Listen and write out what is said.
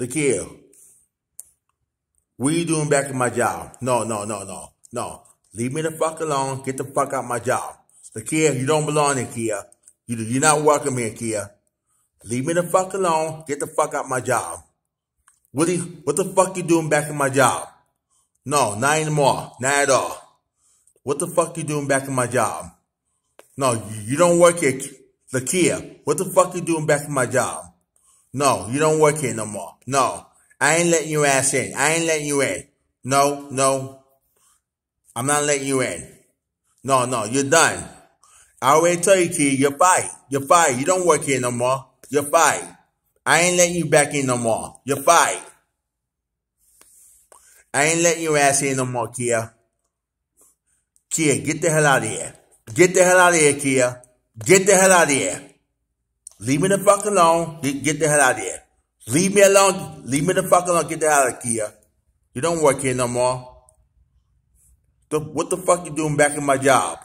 Laquel, what you doing back in my job? No, no, no, no, no. Leave me the fuck alone. Get the fuck out my job. Laquel, you don't belong in Kia. You, you're not welcome here, Kia. Leave me the fuck alone. Get the fuck out my job. What, you, what the fuck you doing back in my job? No, not anymore. Not at all. What the fuck you doing back in my job? No, you, you don't work at Lakia. What the fuck you doing back in my job? No, you don't work here no more. No, I ain't letting your ass in. I ain't letting you in. No, no, I'm not letting you in. No, no, you're done. I already tell you, kid, you're fired. You're fired. You don't work here no more. You're fired. I ain't letting you back in no more. You're fired. I ain't letting your ass in no more, Kia. Kia, get the hell out of here. Get the hell out of here, Kia. Get the hell out of here. Leave me the fuck alone. Get, get the hell out of here. Leave me alone. Leave me the fuck alone. Get the hell out of here. You don't work here no more. The, what the fuck you doing back in my job?